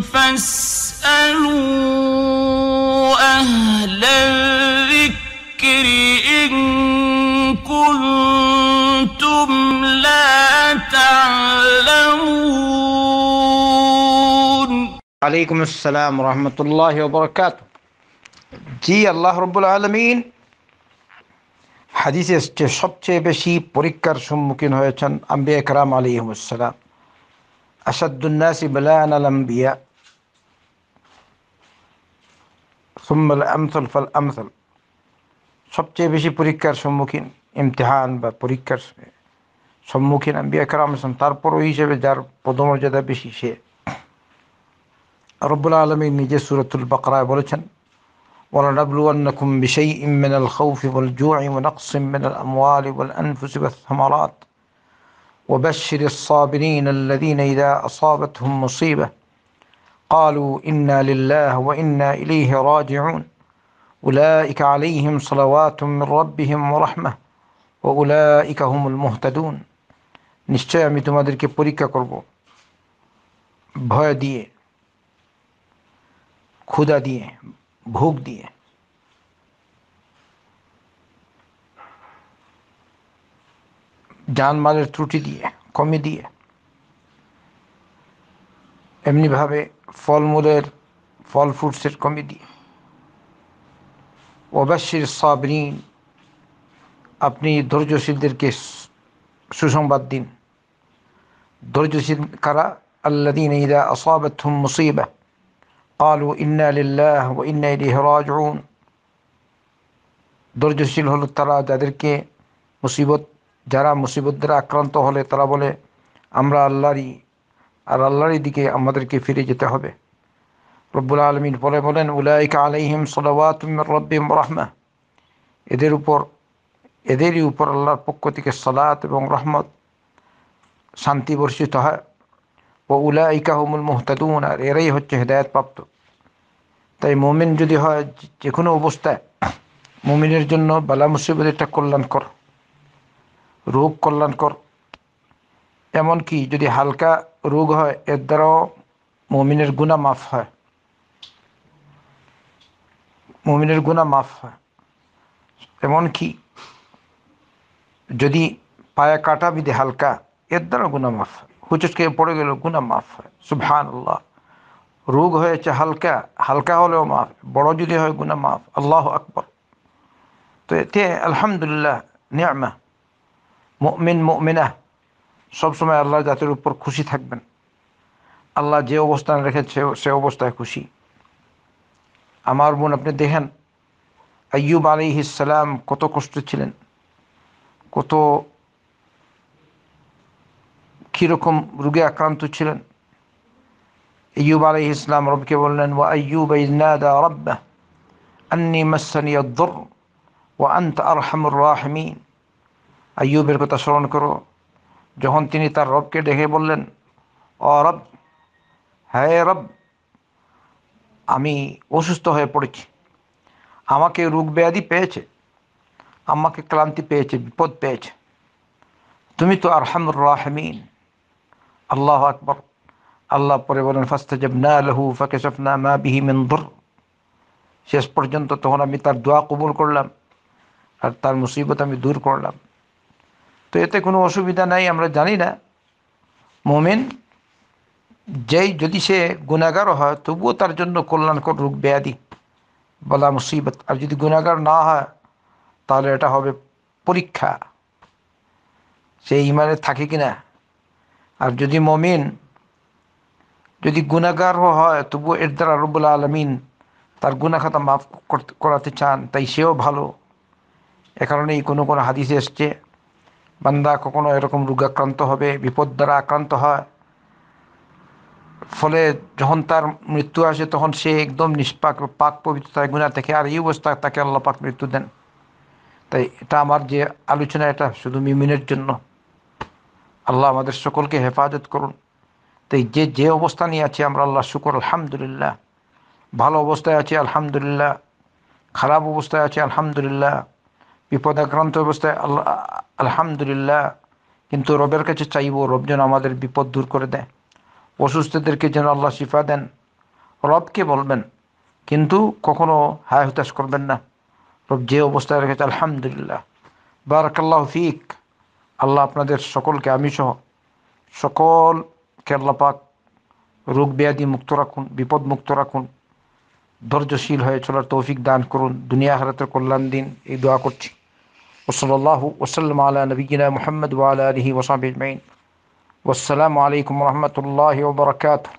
فاسألوا أهل الذكر إن كنتم لا تعلمون عليكم السلام ورحمة الله وبركاته جي الله رب العالمين হাদিসে যে সবচেয়ে বেশি مكين সম্মুখীন হয়েছেন আম্বিয়া কারাম আলী হুম আসাদুন্নাসি বেলা আনাল আম্বিয়া ثم الأمثل فالأمثل সবচেয়ে বেশি পরীক্ষার সম্মুখীন ইমতিহান বা পরীক্ষার সম্মুখীন আম্বিয়া কারাম আসলাম তারপর ওই হিসেবে যার পদমর্যাদা বেশি সে রব্বুল আলমী নিজে সুরতুল বকরায় বলেছেন ওয়ালা ولنبلونكم بشيء من الخوف والجوع ونقص من الأموال والأنفس والثمرات وبشر الصابرين الذين إذا أصابتهم مصيبة قالوا إنا لله وإنا إليه راجعون أولئك عليهم صلوات من ربهم ورحمة وأولئك هم المهتدون নিশ্চয় আমি তোমাদেরকে পরীক্ষা করব ভয় দিয়ে ক্ষুধা দিয়ে ভোগ দিয়ে জানমালের ত্রুটি দিয়ে কমে দিয়ে এমনিভাবে ফলমূলের ফল ফ্রুটসের কমিটি ওবাশির সাবরিন আপনি ধৈর্যশীলদেরকে সুসংবাদ দিন ধৈর্যশীল কারা আল্লাদিন ইদা আসাবাতহুম মুসিবা قالوا إنا لله وإنا إليه راجعون ধৈর্যশীল হলো তারা যাদেরকে মুসিবত যারা মুসিবত দ্বারা আক্রান্ত হলে তারা বলে আমরা আল্লাহরই আর আল্লাহর দিকে আমাদেরকে ফিরে যেতে হবে রব্বুল আলমিন পরে বলেন উলাইকা আলাইহিম সালাওয়াতুম রব্বিম রহমা এদের উপর এদেরই উপর আল্লাহর পক্ষ থেকে সালাত এবং রহমত শান্তি বর্ষিত হয় ও উলাইকা হুমুল মোহতাদুন আর এরাই হচ্ছে হেদায়তপ্রাপ্ত তাই মোমিন যদি হয় যে কোনো অবস্থায় মোমিনের জন্য বালা মুসিবত একটা কল্যাণ কর রোগ কল্যাণ কর এমনকি যদি হালকা রোগ হয় এর দ্বারাও মমিনের গুণা মাফ হয় মমিনের গুণা মাফ হয় এমনকি যদি পায়া কাটা বিধি হালকা এর দ্বারা গুণা মাফ হয় হুচুচকে পড়ে গেল গুণা মাফ হয় সুভান আল্লাহ রোগ হয়েছে হালকা হালকা হলেও মাফ বড় যদি হয় গুণা মাফ আল্লাহ আকবর তো এতে আলহামদুলিল্লাহ নিয়ামা মমিন মুমিনা সবসময় আল্লাহ জাতির উপর খুশি থাকবেন আল্লাহ যে অবস্থান রেখেছে সে অবস্থায় খুশি আমার বোন আপনি দেখেন আয়ুব আলী ইসালাম কত কষ্ট ছিলেন কত কীরকম রোগে আক্রান্ত ছিলেন আয়ুব আলী ইসলাম রবকে বললেন ও আয়ুব রব্বা আন্নি মাসানি ও আন্ত আরহামুর রাহমিন আয়ুবের কথা স্মরণ করো যখন তিনি তার রবকে ডেকে বললেন অ রব হ্যাঁ রব আমি অসুস্থ হয়ে পড়েছি আমাকে রোগ ব্যাধি পেয়েছে আমাকে ক্লান্তি পেয়েছে বিপদ পেয়েছে তুমি তো আরহামুর রাহমিন আল্লাহ আকবর আল্লাহ পরে বলেন ফাস্তাজাবনা লাহু ফাকাশাফনা মা বিহি মিন শেষ পর্যন্ত তখন আমি তার দোয়া কবুল করলাম আর তার মুসিবত আমি দূর করলাম তো এতে কোনো অসুবিধা নাই আমরা জানি না মোমেন যেই যদি সে গুণাগার হয় তবুও তার জন্য কল্যাণকর রোগ ব্যাধি বলা মুসিবত আর যদি গুণাগার না হয় তাহলে এটা হবে পরীক্ষা সে ইমানে থাকে কি না আর যদি মমিন যদি গুণাগারও হয় তবুও এর দ্বারা রব্বুল আলমিন তার গুণাখাতা মাফ করাতে চান তাই সেও ভালো এ কারণেই কোনো কোনো হাদিসে এসছে বান্দা কখনো এরকম রোগাক্রান্ত হবে বিপদ দ্বারা আক্রান্ত হয় ফলে যখন তার মৃত্যু আসে তখন সে একদম নিষ্পাক পাক পবিত্রতায় গুণা থেকে আর এই অবস্থায় তাকে আল্লাহ পাক মৃত্যু দেন তাই এটা আমার যে আলোচনা এটা শুধু মিমিনের জন্য আল্লাহ আমাদের সকলকে হেফাজত করুন তাই যে যে অবস্থা নিয়ে আছে আমরা আল্লাহ শুকর আলহামদুলিল্লাহ ভালো অবস্থায় আছি আলহামদুলিল্লাহ খারাপ অবস্থায় আছি আলহামদুলিল্লাহ বিপদাক্রান্ত অবস্থায় আল্লাহ আলহামদুলিল্লাহ কিন্তু রবের কাছে চাইব রব যেন আমাদের বিপদ দূর করে দেয় অসুস্থদেরকে যেন আল্লাহ শিফা দেন রবকে বলবেন কিন্তু কখনো হায় হতাশ করবেন না রব যে অবস্থায় রেখেছে আলহামদুলিল্লাহ বারাকাল্লাহ ফিক আল্লাহ আপনাদের সকলকে আমি সহ সকল আল্লাহ রোগ ব্যাধি মুক্ত রাখুন বিপদ মুক্ত রাখুন ধৈর্যশীল হয়ে চলার তৌফিক দান করুন দুনিয়া হারাতের কল্যাণ দিন এই দোয়া করছি وصلى الله وسلم على نبينا محمد وعلى آله وصحبه أجمعين والسلام عليكم ورحمة الله وبركاته